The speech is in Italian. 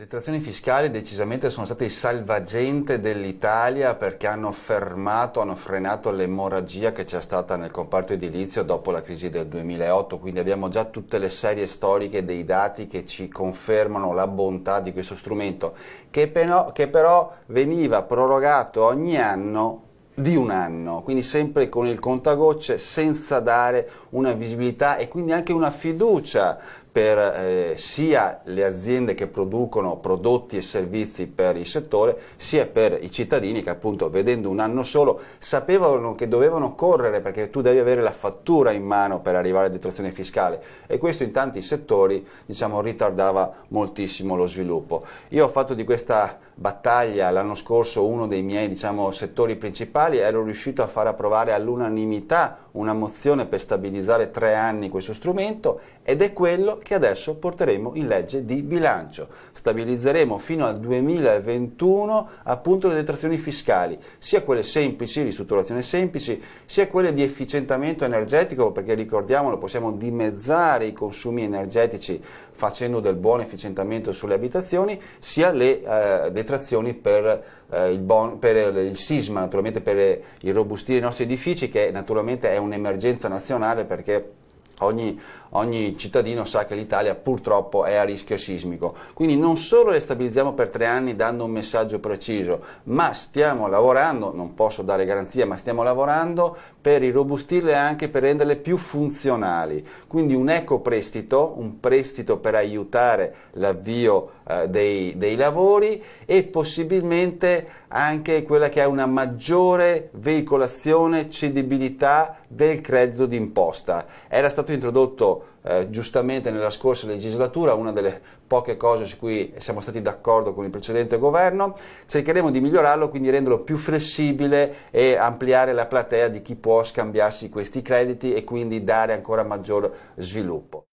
Le detrazioni fiscali decisamente sono state il salvagente dell'Italia perché hanno fermato, hanno frenato l'emorragia che c'è stata nel comparto edilizio dopo la crisi del 2008, quindi abbiamo già tutte le serie storiche dei dati che ci confermano la bontà di questo strumento, che però, che però veniva prorogato ogni anno di un anno, quindi sempre con il contagocce, senza dare una visibilità e quindi anche una fiducia per eh, sia le aziende che producono prodotti e servizi per il settore, sia per i cittadini che appunto vedendo un anno solo sapevano che dovevano correre perché tu devi avere la fattura in mano per arrivare a detrazione fiscale e questo in tanti settori diciamo, ritardava moltissimo lo sviluppo. Io ho fatto di questa battaglia l'anno scorso uno dei miei diciamo, settori principali, ero riuscito a far approvare all'unanimità una mozione per stabilizzare tre anni questo strumento ed è quello che adesso porteremo in legge di bilancio. Stabilizzeremo fino al 2021 appunto le detrazioni fiscali, sia quelle semplici, ristrutturazioni semplici, sia quelle di efficientamento energetico, perché ricordiamolo possiamo dimezzare i consumi energetici facendo del buon efficientamento sulle abitazioni, sia le eh, detrazioni per, eh, il bon, per, il sisma, naturalmente per irrobustire i nostri edifici, che naturalmente è un'emergenza nazionale perché Ogni, ogni, cittadino sa che l'Italia purtroppo è a rischio sismico. Quindi non solo le stabilizziamo per tre anni dando un messaggio preciso, ma stiamo lavorando, non posso dare garanzia, ma stiamo lavorando per irrobustirle anche per renderle più funzionali. Quindi un ecoprestito, un prestito per aiutare l'avvio eh, dei, dei lavori e possibilmente anche quella che è una maggiore veicolazione, cedibilità del credito d'imposta. Era stato stato introdotto eh, giustamente nella scorsa legislatura, una delle poche cose su cui siamo stati d'accordo con il precedente governo, cercheremo di migliorarlo, quindi renderlo più flessibile e ampliare la platea di chi può scambiarsi questi crediti e quindi dare ancora maggior sviluppo.